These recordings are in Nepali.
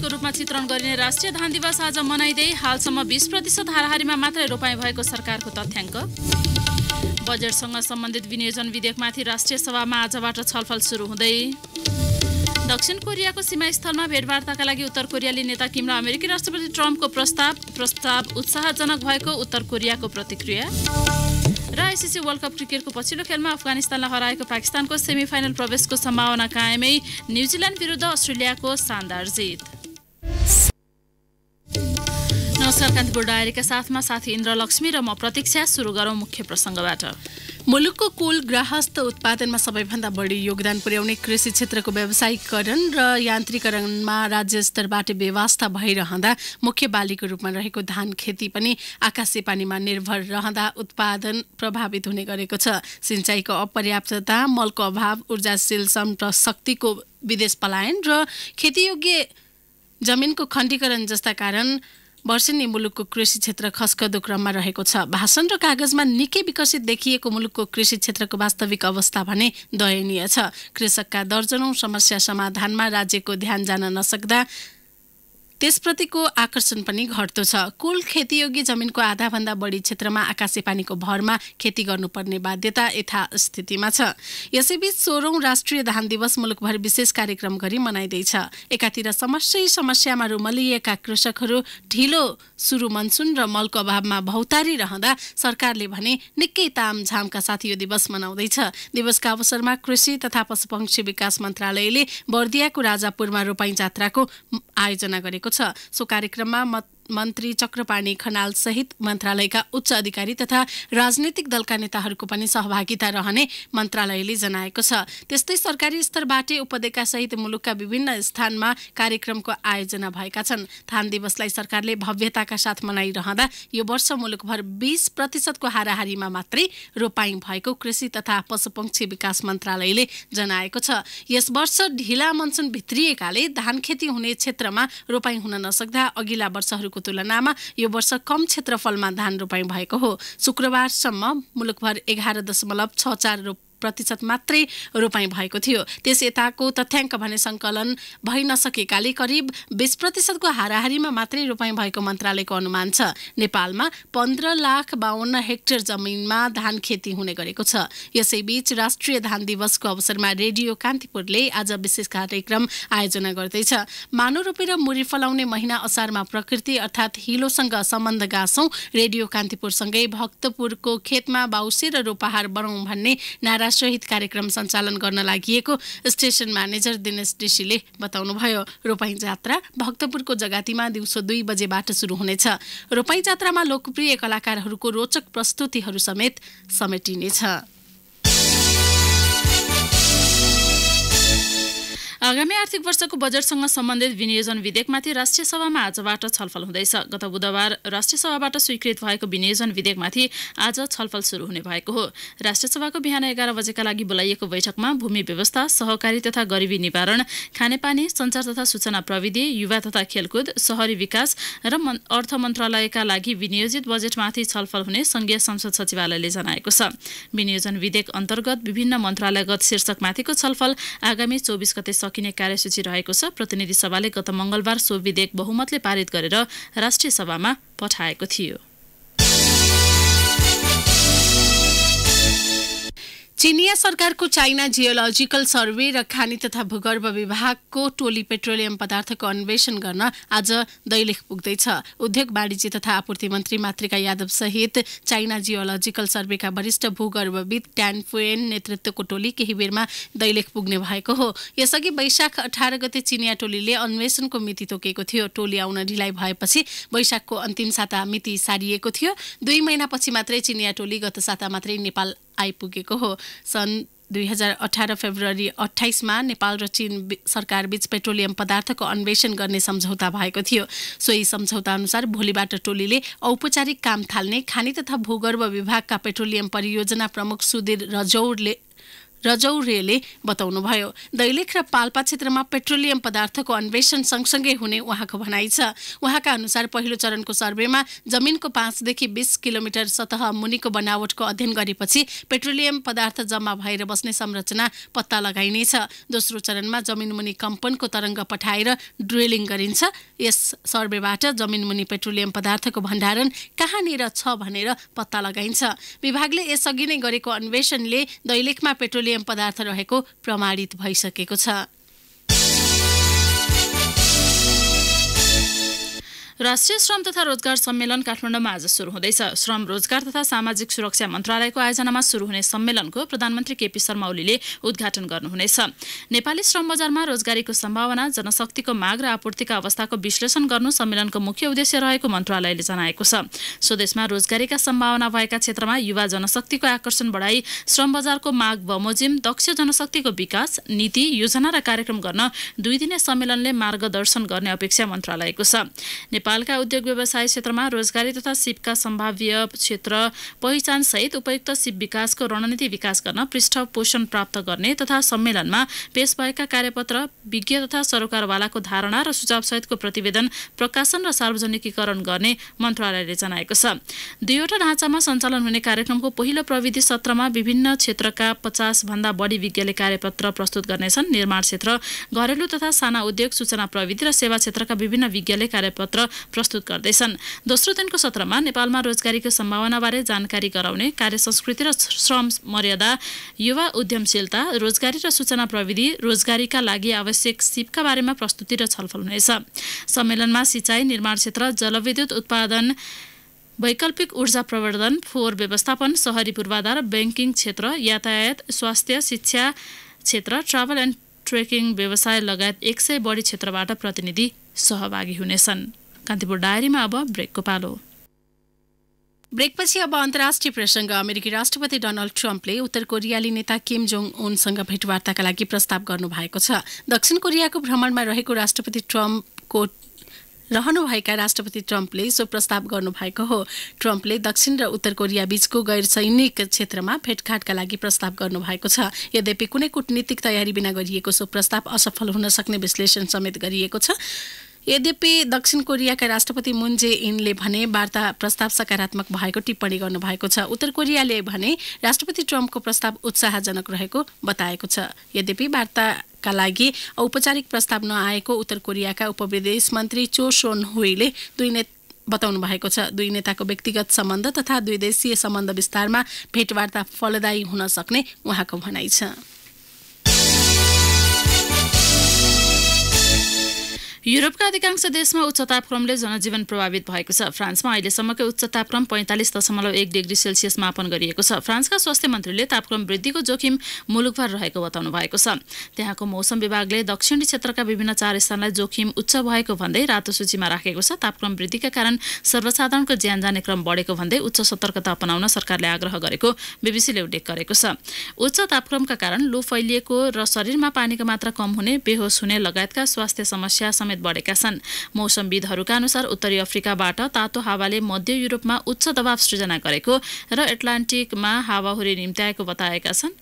धानको रूपमा चित्रण गरिने राष्ट्रिय धान दिवस आज मनाइँदै हालसम्म बिस प्रतिशत हाराहारीमा मात्रै रोपाइँ भएको सरकारको तथ्याङ्क बजेटसँग सम्बन्धित विनियोजन विधेयकमाथि राष्ट्रिय सभामा आजबाट छलफल सुरु हुँदै दक्षिण कोरियाको सीमास्थलमा भेटवार्ताका लागि उत्तर कोरियाली नेता र अमेरिकी राष्ट्रपति ट्रम्पको प्रस्ताव प्रस्ताव उत्साहजनक भएको उत्तर कोरियाको प्रतिक्रिया र आइसिसी वर्ल्ड कप क्रिकेटको पछिल्लो खेलमा अफगानिस्तानलाई हराएको पाकिस्तानको सेमिफाइनल प्रवेशको सम्भावना कायमै न्युजिल्यान्ड विरुद्ध अस्ट्रेलियाको शानदार जित नमस्कार कान्तिपुर डायरीका साथमा साथी इन्द्रलक्ष्मी र म प्रतीक्षा सुरु गरौँ मुख्य प्रसङ्गबाट मुलुकको कुल ग्राहस्थ उत्पादनमा सबैभन्दा बढी योगदान पुर्याउने कृषि क्षेत्रको व्यावसायिकरण र यान्त्रिकरणमा राज्य स्तरबाट व्यवस्था भइरहँदा मुख्य बालीको रूपमा रहेको धान खेती पनि आकाशे पानीमा निर्भर रहँदा उत्पादन प्रभावित हुने गरेको छ सिँचाइको अपर्याप्तता मलको अभाव ऊर्जाशील श्रम शक्तिको विदेश पलायन र खेतीयोग्य जमिनको खण्डीकरण जस्ता कारण वर्षेनी मुलुकको कृषि क्षेत्र खस्कदो क्रममा रहेको छ भाषण र कागजमा निकै विकसित देखिएको मुलुकको कृषि क्षेत्रको वास्तविक अवस्था भने दयनीय छ कृषकका दर्जनौँ समस्या समाधानमा राज्यको ध्यान जान नसक्दा त्यसप्रतिको आकर्षण पनि घट्दो छ कुल खेतीयोग्य जमिनको आधाभन्दा बढी क्षेत्रमा आकाशे पानीको भरमा खेती गर्नुपर्ने बाध्यता यथास्थितिमा छ यसैबीच सोह्रौं राष्ट्रिय धान दिवस मुलुकभर विशेष कार्यक्रम गरी मनाइँदैछ एकातिर समस्या समस्यामा रुमलिएका कृषकहरू ढिलो सुरु मनसुन र मलको अभावमा भौतारी रहँदा सरकारले भने निकै तामझामका साथ यो दिवस मनाउँदैछ दिवसका अवसरमा कृषि तथा पशुपक्षी विकास मन्त्रालयले बर्दियाको राजापुरमा रोपाई जात्राको आयोजना गरेको छ सो कार्यक्रममा मन्त्री चक्रपाणी खनाल सहित मन्त्रालयका उच्च अधिकारी तथा राजनैतिक दलका नेताहरूको पनि सहभागिता रहने मन्त्रालयले जनाएको छ त्यस्तै सरकारी स्तरबाटै उपत्यका सहित मुलुकका विभिन्न स्थानमा कार्यक्रमको आयोजना भएका छन् थान दिवसलाई सरकारले भव्यताका साथ मनाइरहँदा यो वर्ष मुलुकभर बिस प्रतिशतको हाराहारीमा मात्रै रोपाइ भएको कृषि तथा पशुपक्षी विकास मन्त्रालयले जनाएको छ यस वर्ष ढिला मनसुन भित्रिएकाले धान खेती हुने क्षेत्रमा रोपाई हुन नसक्दा अघिल्ला वर्षहरूको वर्षको तुलनामा यो वर्ष कम क्षेत्रफलमा धान रोपाइँ भएको हो शुक्रबारसम्म मुलुकभर एघार दशमलव छ चार रोप प्रतिशत मात्रै रोपाइ भएको थियो त्यस यताको तथ्याङ्क भने सङ्कलन भइ नसकेकाले करिब बिस प्रतिशतको हाराहारीमा मात्रै रोपाइ भएको मन्त्रालयको अनुमान छ नेपालमा पन्ध्र लाख बाहन्न हेक्टर जमिनमा धान खेती हुने गरेको छ यसैबीच राष्ट्रिय धान दिवसको अवसरमा रेडियो कान्तिपुरले आज विशेष कार्यक्रम आयोजना गर्दैछ मानव रोपेर मुरी फलाउने महिना असारमा प्रकृति अर्थात् हिलोसँग सम्बन्ध गाँसौँ रेडियो कान्तिपुरसँगै भक्तपुरको खेतमा बाउसे र रोपाहार बनाउँ भन्ने नारा राष्ट्रहित कार्यक्रम सञ्चालन गर्न लागि स्टेसन म्यानेजर दिनेश ऋषिले बताउनुभयो रोपाई जात्रा भक्तपुरको जगातीमा दिउँसो दुई बजेबाट सुरु हुनेछ रोपाई जात्रामा लोकप्रिय कलाकारहरूको रोचक प्रस्तुतिहरू समेत समेटिनेछ आगामी आर्थिक वर्षको बजेटसँग सम्बन्धित विनियोजन विधेयकमाथि राष्ट्रिय सभामा आजबाट छलफल हुँदैछ गत बुधबार राष्ट्रिय सभाबाट स्वीकृत भएको विनियोजन विधेयकमाथि आज छलफल सुरु हुने भएको हो राष्ट्रिय सभाको बिहान एघार बजेका लागि बोलाइएको बैठकमा भूमि व्यवस्था सहकारी तथा गरिबी निवारण खानेपानी संचार तथा सूचना प्रविधि युवा तथा खेलकुद सहरी विकास र अर्थ मन्त्रालयका लागि विनियोजित बजेटमाथि छलफल हुने संघीय संसद सचिवालयले जनाएको छ विनियोजन विधेयक अन्तर्गत विभिन्न मन्त्रालयगत शीर्षकमाथिको छलफल आगामी चौबिस गते सकिने कार्यसूची रहेको छ प्रतिनिधि सभाले गत मंगलबार सो विधेयक बहुमतले पारित गरेर राष्ट्रिय सभामा पठाएको थियो चिनिया सरकारको चाइना जियोलोजिकल सर्वे र खानी तथा भूगर्भ विभागको टोली पेट्रोलियम पदार्थको अन्वेषण गर्न आज दैलेख पुग्दैछ उद्योग वाणिज्य तथा आपूर्ति मन्त्री मातृका यादव सहित चाइना जियोलोजिकल सर्वेका वरिष्ठ भूगर्भविद ट्यान फुएन नेतृत्वको टोली केही बेरमा दैलेख पुग्ने भएको हो यसअघि वैशाख अठार गते चिनिया टोलीले अन्वेषणको मिति तोकेको थियो टोली आउन ढिलाइ भएपछि वैशाखको अन्तिम साता मिति सारिएको थियो दुई महिनापछि मात्रै चिनिया टोली गत साता मात्रै नेपाल आइपुगेको हो सन् दुई हजार अठार फेब्रुअरी अठाइसमा नेपाल र चीन सरकारबीच पेट्रोलियम पदार्थको अन्वेषण गर्ने सम्झौता भएको थियो सोही सम्झौता अनुसार भोलिबाट टोलीले औपचारिक काम थाल्ने खानी तथा भूगर्भ विभागका पेट्रोलियम परियोजना प्रमुख सुधीर रजौरले रजौरेले बताउनुभयो दैलेख र पाल्पा क्षेत्रमा पेट्रोलियम पदार्थको अन्वेषण सँगसँगै हुने उहाँको भनाइ छ उहाँका अनुसार पहिलो चरणको सर्वेमा जमिनको पाँचदेखि बिस किलोमिटर सतह मुनिको बनावटको अध्ययन गरेपछि पेट्रोलियम पदार्थ जम्मा भएर बस्ने संरचना पत्ता लगाइनेछ दोस्रो चरणमा जमिन मुनि कम्पनको तरङ्ग पठाएर ड्रिलिङ गरिन्छ यस सर्वेबाट जमिन मुनि पेट्रोलियम पदार्थको भण्डारण कहाँनिर छ भनेर पत्ता लगाइन्छ विभागले यसअघि नै गरेको अन्वेषणले दैलेखमा पेट्रोलियम पेट्रोलियम पदार्थ रहेको प्रमाणित भइसकेको छ राष्ट्रिय श्रम तथा रोजगार सम्मेलन काठमाडौँमा आज सुरु हुँदैछ श्रम रोजगार तथा सामाजिक सुरक्षा मन्त्रालयको आयोजनामा सुरु हुने सम्मेलनको प्रधानमन्त्री केपी शर्मा ओलीले उद्घाटन गर्नुहुनेछ नेपाली श्रम बजारमा रोजगारीको सम्भावना जनशक्तिको माग र आपूर्तिका अवस्थाको विश्लेषण गर्नु सम्मेलनको मुख्य उद्देश्य रहेको मन्त्रालयले जनाएको छ स्वदेशमा रोजगारीका सम्भावना भएका क्षेत्रमा युवा जनशक्तिको आकर्षण बढाई श्रम बजारको माग बमोजिम दक्ष जनशक्तिको विकास नीति योजना र कार्यक्रम गर्न दुई दिने सम्मेलनले मार्गदर्शन गर्ने अपेक्षा मन्त्रालयको छ नेपालका उद्योग व्यवसाय क्षेत्रमा रोजगारी तथा सिपका सम्भाव्य क्षेत्र पहिचानसहित उपयुक्त सिप विकासको रणनीति विकास गर्न पृष्ठ पोषण प्राप्त गर्ने तथा सम्मेलनमा पेश भएका कार्यपत्र विज्ञ तथा सरोकारवालाको धारणा र सुझाव सहितको प्रतिवेदन प्रकाशन र सार्वजनिकीकरण गर्ने मन्त्रालयले जनाएको छ दुईवटा ढाँचामा सञ्चालन हुने कार्यक्रमको पहिलो प्रविधि सत्रमा विभिन्न क्षेत्रका भन्दा बढी विज्ञले कार्यपत्र प्रस्तुत गर्नेछन् निर्माण क्षेत्र घरेलु तथा साना उद्योग सूचना प्रविधि र सेवा क्षेत्रका विभिन्न विज्ञले कार्यपत्र प्रस्तुत गर्दैछन् दोस्रो दिनको सत्रमा नेपालमा रोजगारीको सम्भावनाबारे जानकारी गराउने कार्य संस्कृति र श्रम मर्यादा युवा उद्यमशीलता रोजगारी र सूचना प्रविधि रोजगारीका लागि आवश्यक सिपका बारेमा प्रस्तुति र छलफल हुनेछ सम्मेलनमा सिँचाइ निर्माण क्षेत्र जलविद्युत उत्पादन वैकल्पिक ऊर्जा प्रवर्धन फोहोर व्यवस्थापन सहरी पूर्वाधार ब्याङ्किङ क्षेत्र यातायात स्वास्थ्य शिक्षा क्षेत्र ट्राभल एन्ड ट्रेकिङ व्यवसाय लगायत एक सय बढी क्षेत्रबाट प्रतिनिधि सहभागी हुनेछन् कान्तिपुर डायरीमा अब ब्रेकको पालो ब्रेकपछि अब अन्तर्राष्ट्रिय प्रसङ्ग अमेरिकी राष्ट्रपति डोनाल्ड ट्रम्पले उत्तर कोरियाली नेता किम जोङ उनसँग भेटवार्ताका लागि प्रस्ताव गर्नुभएको छ दक्षिण कोरियाको भ्रमणमा रहेको राष्ट्रपति ट्रम्पको रहनुभएका राष्ट्रपति ट्रम्पले सो प्रस्ताव गर्नुभएको हो ट्रम्पले दक्षिण र उत्तर कोरिया बीचको गैर सैनिक क्षेत्रमा भेटघाटका लागि प्रस्ताव गर्नुभएको छ यद्यपि कुनै कूटनीतिक तयारी बिना गरिएको सो प्रस्ताव असफल हुन सक्ने विश्लेषण समेत गरिएको छ यद्यपि दक्षिण कोरियाका राष्ट्रपति मुन जे इनले भने वार्ता प्रस्ताव सकारात्मक भएको टिप्पणी गर्नुभएको छ उत्तर कोरियाले भने राष्ट्रपति ट्रम्पको प्रस्ताव उत्साहजनक रहेको बताएको छ यद्यपि वार्ताका लागि औपचारिक प्रस्ताव नआएको उत्तर कोरियाका उपविदेश मन्त्री चो सोन हुईले दुई ने बताउनु भएको छ दुई नेताको व्यक्तिगत सम्बन्ध तथा दुई देशीय सम्बन्ध विस्तारमा भेटवार्ता फलदायी हुन सक्ने उहाँको भनाइ छ युरोपका अधिकांश देशमा उच्च तापक्रमले जनजीवन प्रभावित भएको छ फ्रान्समा अहिलेसम्मकै उच्च तापक्रम पैँतालिस दशमलव एक डिग्री सेल्सियस मापन गरिएको छ फ्रान्सका स्वास्थ्य मन्त्रीले तापक्रम वृद्धिको जोखिम मुलुकभर रहेको बताउनु भएको छ त्यहाँको मौसम विभागले दक्षिणी क्षेत्रका विभिन्न चार स्थानलाई जोखिम उच्च भएको भन्दै रातो सूचीमा राखेको छ तापक्रम वृद्धिका कारण सर्वसाधारणको ज्यान जाने क्रम बढेको भन्दै उच्च सतर्कता अपनाउन सरकारले आग्रह गरेको बिबिसीले उल्लेख गरेको छ उच्च तापक्रमका कारण लु फैलिएको र शरीरमा पानीको मात्रा कम हुने बेहोस हुने लगायतका स्वास्थ्य समस्या समेत लगायत बढेका छन् मौसमविदहरूका अनुसार उत्तरी अफ्रिकाबाट तातो हावाले मध्य युरोपमा उच्च दबाव सृजना गरेको र एटलान्टिकमा हावाहुरी निम्त्याएको बताएका छन्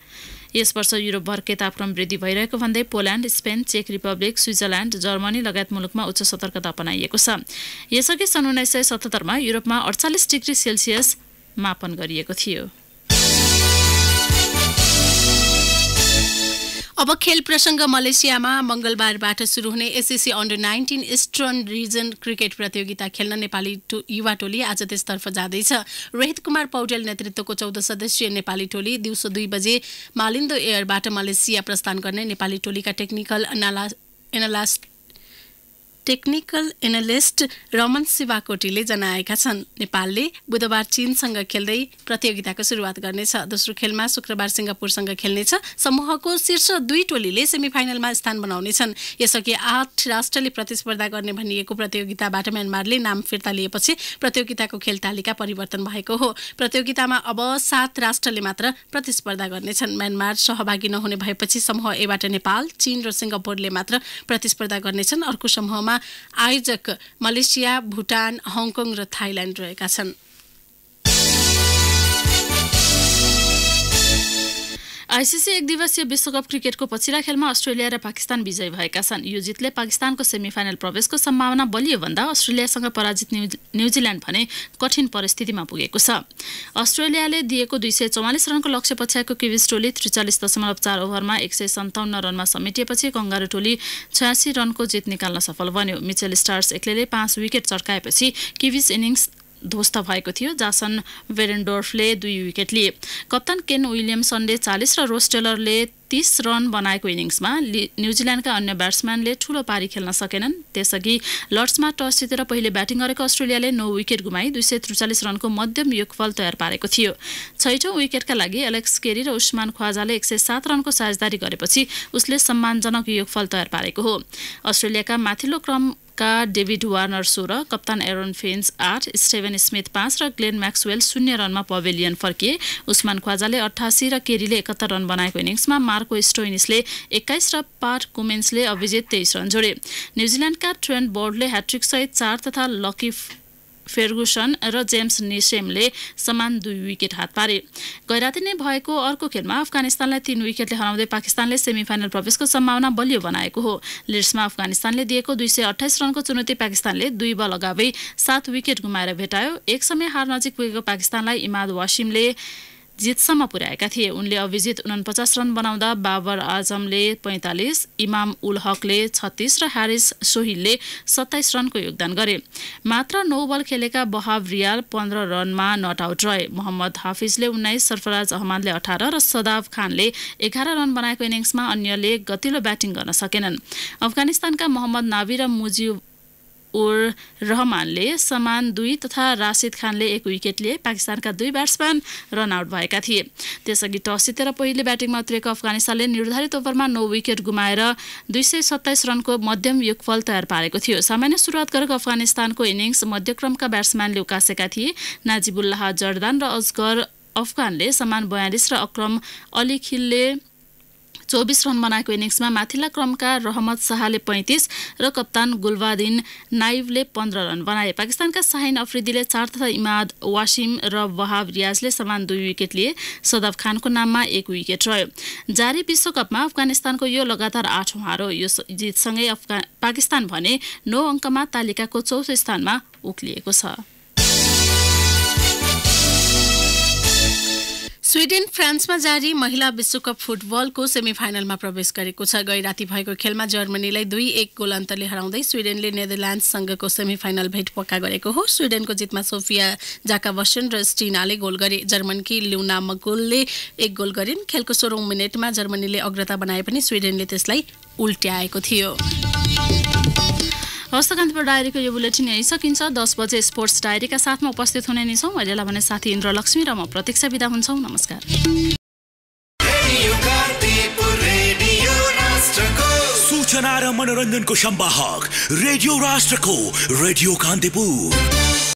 यस वर्ष युरोपभरकै तापक्रम वृद्धि भइरहेको भन्दै पोल्यान्ड स्पेन चेक रिपब्लिक स्विजरल्याण्ड जर्मनी लगायत मुलुकमा उच्च सतर्कता अपनाइएको छ यसअघि सन् उन्नाइस सय सतहत्तरमा युरोपमा अडचालिस डिग्री सेल्सियस मापन गरिएको थियो अब खेल प्रसङ्ग मलेसियामा मङ्गलबारबाट सुरु हुने SSC under nineteen eastern region cricket प्रतियोगिता खेल्न नेपाली टो युवा टोली आज त्यसतर्फ जाँदैछ रोहित कुमार पौडेल नेतृत्वको चौध सदस्यीय नेपाली टोली दिउँसो दुई बजे मालिन्दो एयरबाट मलेसिया प्रस्थान गर्ने नेपाली टोलीका टेक्निकल एनाला एनालास्ट टेक्निकल एनालिस्ट रमन शिवाकोटीले जनाएका छन् नेपालले बुधबार चीनसँग खेल्दै प्रतियोगिताको सुरुवात गर्नेछ दोस्रो खेलमा शुक्रबार सिङ्गापुरसँग खेल्नेछ समूहको शीर्ष दुई टोलीले सेमिफाइनलमा स्थान बनाउनेछन् यसअघि आठ राष्ट्रले प्रतिस्पर्धा गर्ने भनिएको प्रतियोगिताबाट म्यानमारले नाम फिर्ता लिएपछि प्रतियोगिताको खेल तालिका परिवर्तन भएको हो प्रतियोगितामा अब सात राष्ट्रले मात्र प्रतिस्पर्धा गर्नेछन् म्यानमार सहभागी नहुने भएपछि समूह एबाट नेपाल चीन र सिङ्गापुरले मात्र प्रतिस्पर्धा गर्नेछन् अर्को समूहमा आयोजक मलेसिया भुटान हङकङ र थाइल्याण्ड रहेका छन् आइसिसी एक दिवसीय विश्वकप क्रिकेटको पछिल्ला खेलमा अस्ट्रेलिया र पाकिस्तान विजयी भएका छन् यो जितले पाकिस्तानको सेमिफाइनल प्रवेशको सम्भावना बलियो भन्दा अस्ट्रेलियासँग पराजित न्युजिल्यान्ड भने कठिन परिस्थितिमा पुगेको छ अस्ट्रेलियाले दिएको दुई सय चौवालिस रनको लक्ष्य पछ्याएको किविस टोली त्रिचालिस दशमलव चार ओभरमा एक सय सन्ताउन्न रनमा समेटिएपछि कङ्गारू टोली छयासी रनको जित निकाल्न सफल बन्यो मिचेल स्टार्स एक्लैले पाँच विकेट चर्काएपछि किविस इनिङ्स ध्वस्त भएको थियो जासन वेरेन्डोर्फले दुई विकेट लिए कप्तान केन विलियमसनले चालिस र रोस टेलरले तीस रन बनाएको इनिङ्समा न्युजिल्यान्डका अन्य ब्याट्सम्यानले ठुलो पारी खेल्न सकेनन् त्यसअघि लर्ड्समा टस जितेर पहिले ब्याटिङ गरेको अस्ट्रेलियाले नौ विकेट गुमाई दुई सय त्रिचालिस रनको मध्यम योगफल तयार पारेको थियो छैटौँ विकेटका लागि एलेक्स केरी र उस्मान ख्वाजाले एक सय सात रनको साझेदारी गरेपछि उसले सम्मानजनक योगफल तयार पारेको हो अस्ट्रेलियाका माथिल्लो क्रम का डेभिड वार्नर सोह्र कप्तान एरोन फेन्स आठ स्टेभेन स्मिथ पाँच र ग्लेन म्याक्सवेल शून्य रनमा पवेलियन फर्किए उस्मान ख्वाजाले अठासी र केरीले एकात्तर रन बनाएको इनिङ्समा मार्को स्टोइनिसले एक्काइस र पार्ट कुमेन्सले अभिजित तेइस रन जोडे न्युजिल्यान्डका ट्रेन्ट बोर्डले सहित चार तथा लकी फेर्गुसन र जेम्स निसेमले समान दुई विकेट हात पारे गैराती नै भएको अर्को खेलमा अफगानिस्तानलाई तीन विकेटले हराउँदै पाकिस्तानले सेमिफाइनल प्रवेशको सम्भावना बलियो बनाएको हो लिड्समा अफगानिस्तानले दिएको दुई सय अठाइस रनको चुनौती पाकिस्तानले दुई बल अगावै सात विकेट गुमाएर भेटायो एक समय हार नजिक पुगेको पाकिस्तानलाई इमाद वासिमले जितसम्म पुर्याएका थिए उनले अभिजित उनपचास रन बनाउँदा बाबर आजमले पैँतालिस इमाम उल हकले छत्तिस र हारिस सोहिलले सत्ताइस रनको योगदान गरे मात्र नौ बल खेलेका बहाब रियाल पन्ध्र रनमा नट आउट रहे मोहम्मद हाफिजले उन्नाइस सरफराज अहमानले अठार र सदाब खानले एघार रन बनाएको इनिङ्समा अन्यले गतिलो ब्याटिङ गर्न सकेनन् अफगानिस्तानका मोहम्मद नाबी र मुजिब उर रहमानले समान दुई तथा राशिद खानले एक विकेट लिए पाकिस्तानका दुई ब्याट्सम्यान रन आउट भएका थिए त्यसअघि टस जितेर पहिले ब्याटिङमा उत्रिएको अफगानिस्तानले निर्धारित ओभरमा नौ विकेट गुमाएर दुई सय सत्ताइस रनको मध्यम युगफल तयार पारेको थियो सामान्य सुरुवात गरेको अफगानिस्तानको इनिङ्स मध्यक्रमका ब्याट्सम्यानले उकासेका थिए नाजिबुल्लाह जर्दान र अजगर अफगानले समान बयालिस र अक्रम अलिखिलले खिलले चौबिस रन बनाएको इनिङ्समा माथिल्ला क्रमका रहमत शाहले पैँतिस र कप्तान गुलबादिन नाइबले पन्ध्र रन बनाए पाकिस्तानका साहिन अफ्रिदीले चार तथा इमाद वासिम र वहाब रियाजले समान दुई विकेट लिए सदाब खानको नाममा एक विकेट रह्यो जारी विश्वकपमा अफगानिस्तानको यो लगातार आठौँ हो यो जितसँगै अफगा पाकिस्तान भने नौ अङ्कमा तालिकाको चौथो स्थानमा उक्लिएको छ स्विडेन फ्रान्समा जारी महिला विश्वकप फुटबलको सेमी फाइनलमा प्रवेश गरेको छ गै भएको खेलमा जर्मनीलाई दुई एक गोल अन्तरले हराउँदै स्विडेनले सेमी सेमिफाइनल भेट पक्का गरेको हो स्विडेनको जितमा सोफिया जाका जाकावसन र स्टिनाले गोल गरे जर्मनकी लुना मगोलले एक गोल गरिन् खेलको सोह्रौँ मिनटमा जर्मनीले अग्रता बनाए पनि स्विडेनले त्यसलाई उल्ट्याएको थियो हस्त कान्तिपुर डायरीको यो बुलेटिन यही सकिन्छ दस बजे स्पोर्ट्स डायरीका साथमा उपस्थित हुने नै छौँ अहिलेलाई भने साथी इन्द्रलक्ष्मी र म प्रतीक्षा विदा हुन्छौँ नमस्कार सूचना र मनोरञ्जनको सम्वाहक रेडियो राष्ट्रको रेडियो कान्तिपुर